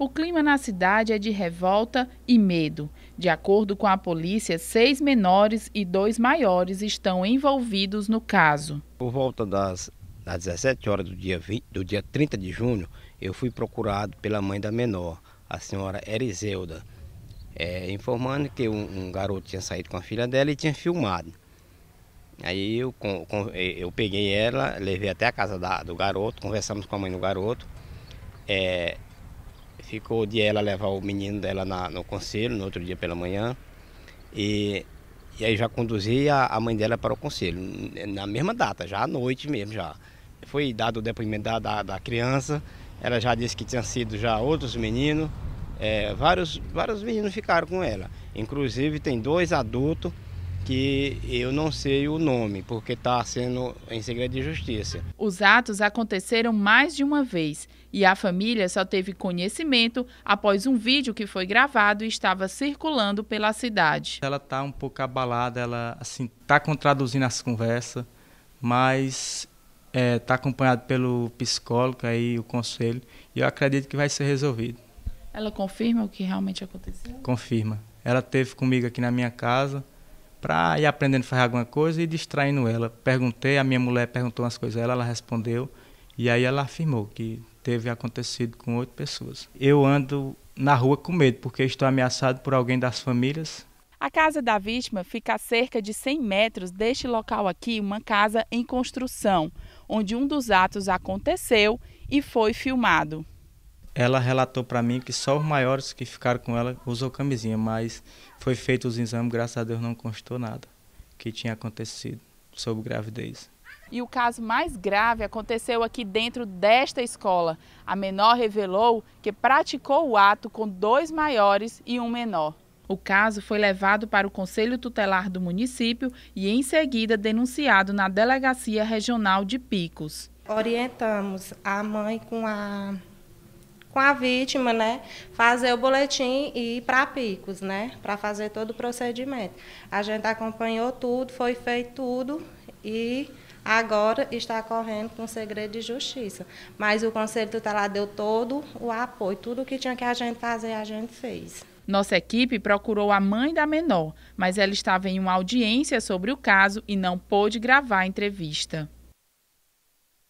o clima na cidade é de revolta e medo. De acordo com a polícia, seis menores e dois maiores estão envolvidos no caso. Por volta das, das 17 horas do dia, 20, do dia 30 de junho, eu fui procurado pela mãe da menor, a senhora Erizelda, é, informando que um, um garoto tinha saído com a filha dela e tinha filmado. Aí eu, eu peguei ela, levei até a casa da, do garoto, conversamos com a mãe do garoto. É, ficou de ela levar o menino dela na, no conselho, no outro dia pela manhã, e, e aí já conduzi a, a mãe dela para o conselho, na mesma data, já à noite mesmo já. Foi dado o depoimento da, da, da criança, ela já disse que tinham sido já outros meninos, é, vários, vários meninos ficaram com ela. Inclusive tem dois adultos que eu não sei o nome, porque está sendo em segredo de justiça. Os atos aconteceram mais de uma vez e a família só teve conhecimento após um vídeo que foi gravado e estava circulando pela cidade. Ela está um pouco abalada, ela assim está contraduzindo as conversas, mas está é, tá acompanhado pelo psicólogo aí o conselho e eu acredito que vai ser resolvido. Ela confirma o que realmente aconteceu? Confirma. Ela teve comigo aqui na minha casa para ir aprendendo a fazer alguma coisa e distraindo ela. Perguntei, a minha mulher perguntou umas coisas a ela, ela respondeu, e aí ela afirmou que teve acontecido com oito pessoas. Eu ando na rua com medo, porque estou ameaçado por alguém das famílias. A casa da vítima fica a cerca de 100 metros deste local aqui, uma casa em construção, onde um dos atos aconteceu e foi filmado ela relatou para mim que só os maiores que ficaram com ela usou camisinha, mas foi feito os exames, graças a Deus não constou nada que tinha acontecido sobre gravidez. E o caso mais grave aconteceu aqui dentro desta escola. A menor revelou que praticou o ato com dois maiores e um menor. O caso foi levado para o Conselho Tutelar do município e, em seguida, denunciado na Delegacia Regional de Picos. Orientamos a mãe com a com a vítima, né? Fazer o boletim e ir para picos, né? Para fazer todo o procedimento. A gente acompanhou tudo, foi feito tudo e agora está correndo com segredo de justiça. Mas o Conselho Tutelar deu todo o apoio, tudo que tinha que a gente fazer, a gente fez. Nossa equipe procurou a mãe da menor, mas ela estava em uma audiência sobre o caso e não pôde gravar a entrevista.